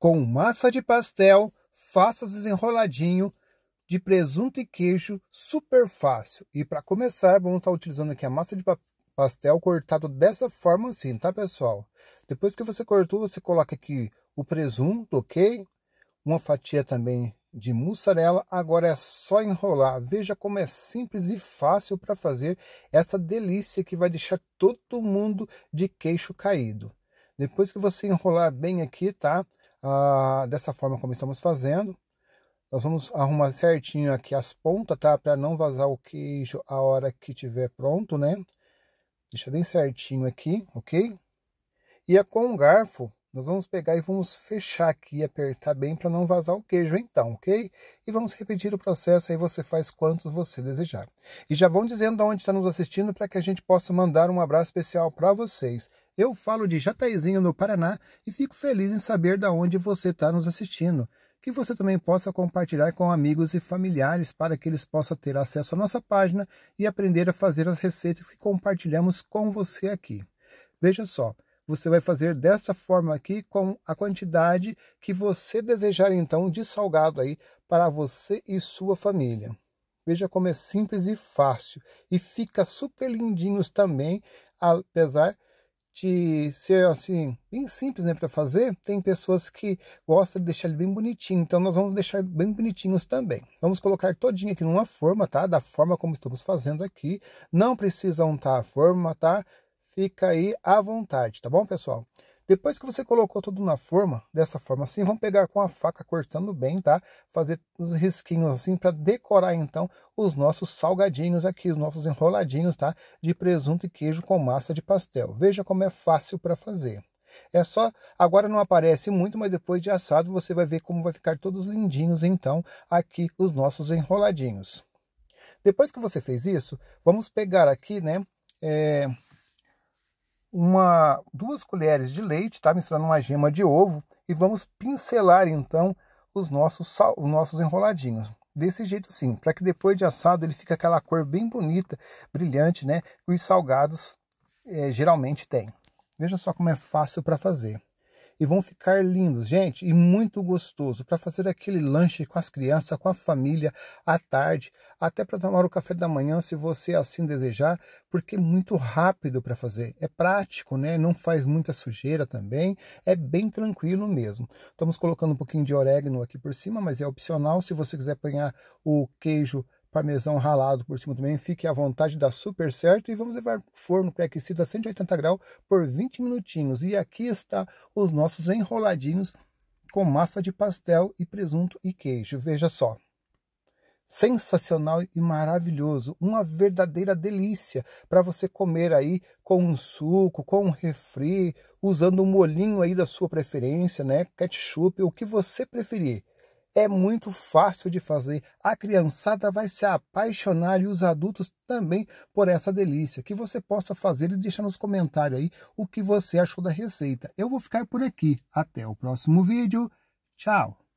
Com massa de pastel, faças desenroladinho de presunto e queijo, super fácil. E para começar, vamos estar tá utilizando aqui a massa de pastel cortado dessa forma assim, tá pessoal? Depois que você cortou, você coloca aqui o presunto, ok? Uma fatia também de mussarela. Agora é só enrolar. Veja como é simples e fácil para fazer essa delícia que vai deixar todo mundo de queixo caído. Depois que você enrolar bem aqui, tá? ah, dessa forma como estamos fazendo. Nós vamos arrumar certinho aqui as pontas, tá? Para não vazar o queijo a hora que tiver pronto, né? Deixa bem certinho aqui, ok? E é com um garfo, nós vamos pegar e vamos fechar aqui e apertar bem para não vazar o queijo então, ok? E vamos repetir o processo, aí você faz quantos você desejar. E já vão dizendo onde está nos assistindo para que a gente possa mandar um abraço especial para vocês. Eu falo de Jataizinho, no Paraná, e fico feliz em saber de onde você está nos assistindo. Que você também possa compartilhar com amigos e familiares para que eles possam ter acesso à nossa página e aprender a fazer as receitas que compartilhamos com você aqui. Veja só, você vai fazer desta forma aqui com a quantidade que você desejar então de salgado aí para você e sua família. Veja como é simples e fácil e fica super lindinhos também, apesar de ser assim, bem simples né, para fazer, tem pessoas que gostam de deixar ele bem bonitinho. Então nós vamos deixar bem bonitinhos também. Vamos colocar todinho aqui numa forma, tá? Da forma como estamos fazendo aqui. Não precisa untar a forma, tá? Fica aí à vontade, tá bom, pessoal? Depois que você colocou tudo na forma, dessa forma assim, vamos pegar com a faca cortando bem, tá? Fazer os risquinhos assim para decorar então os nossos salgadinhos aqui, os nossos enroladinhos, tá? De presunto e queijo com massa de pastel. Veja como é fácil para fazer. É só, agora não aparece muito, mas depois de assado você vai ver como vai ficar todos lindinhos então aqui os nossos enroladinhos. Depois que você fez isso, vamos pegar aqui, né? É, uma, duas colheres de leite, tá? misturando uma gema de ovo, e vamos pincelar então os nossos, os nossos enroladinhos. Desse jeito sim, para que depois de assado ele fique aquela cor bem bonita, brilhante, né? Que os salgados é, geralmente têm. Veja só como é fácil para fazer e vão ficar lindos, gente, e muito gostoso para fazer aquele lanche com as crianças, com a família à tarde, até para tomar o café da manhã, se você assim desejar, porque é muito rápido para fazer, é prático, né? Não faz muita sujeira também, é bem tranquilo mesmo. Estamos colocando um pouquinho de orégano aqui por cima, mas é opcional se você quiser apanhar o queijo parmesão ralado por cima também, fique à vontade, dá super certo. E vamos levar para forno pré-aquecido a 180 graus por 20 minutinhos. E aqui está os nossos enroladinhos com massa de pastel e presunto e queijo. Veja só. Sensacional e maravilhoso, uma verdadeira delícia para você comer aí com um suco, com um refri, usando um molinho aí da sua preferência, né? Ketchup, o que você preferir. É muito fácil de fazer. A criançada vai se apaixonar e os adultos também por essa delícia. Que você possa fazer e deixar nos comentários aí o que você achou da receita. Eu vou ficar por aqui. Até o próximo vídeo. Tchau!